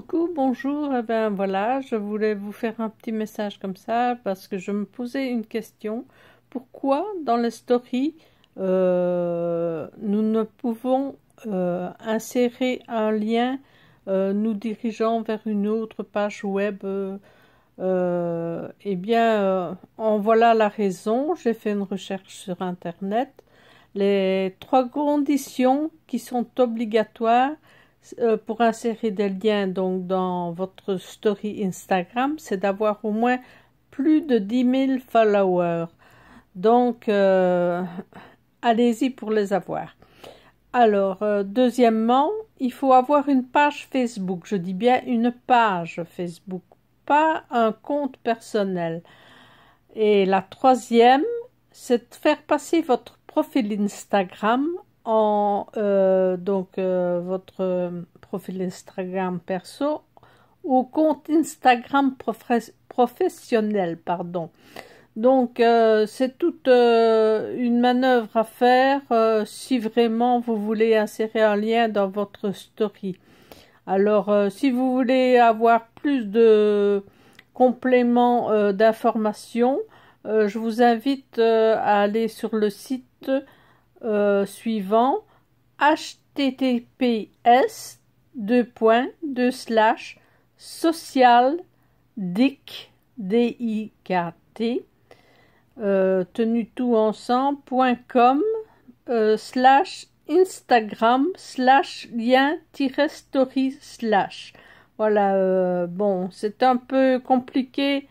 Coucou, bonjour, et eh bien voilà, je voulais vous faire un petit message comme ça parce que je me posais une question. Pourquoi dans les stories euh, nous ne pouvons euh, insérer un lien euh, nous dirigeant vers une autre page web Eh bien, en voilà la raison. J'ai fait une recherche sur Internet. Les trois conditions qui sont obligatoires euh, pour insérer des liens donc dans votre story Instagram, c'est d'avoir au moins plus de 10 000 followers. Donc, euh, allez-y pour les avoir. Alors, euh, deuxièmement, il faut avoir une page Facebook. Je dis bien une page Facebook, pas un compte personnel. Et la troisième, c'est de faire passer votre profil Instagram en euh, donc euh, votre euh, profil Instagram perso ou compte Instagram professionnel, pardon. Donc c'est toute une manœuvre à faire si vraiment vous voulez insérer un lien dans votre story. Alors si vous voulez avoir plus de compléments d'informations, je vous invite à aller sur le site euh, suivant https deux points deux slash social dic d euh, tenu tout ensemble point com euh, slash instagram slash lien tiret story slash voilà euh, bon c'est un peu compliqué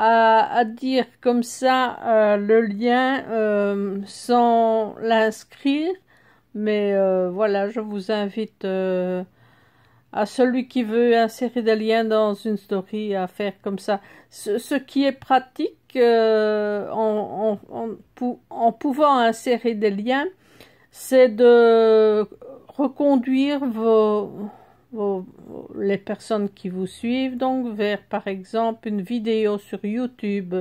à, dire comme ça euh, le lien euh, sans l'inscrire. Mais euh, voilà, je vous invite à celui qui veut insérer des liens dans une story à faire comme ça. Ce, qui est pratique en, en, en pouvant insérer des liens, c'est de reconduire vos les personnes qui vous suivent, donc vers par exemple une vidéo sur YouTube.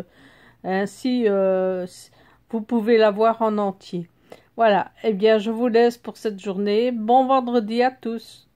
Ainsi, euh, vous pouvez la voir en entier. Voilà, eh bien je vous laisse pour cette journée. Bon vendredi à tous.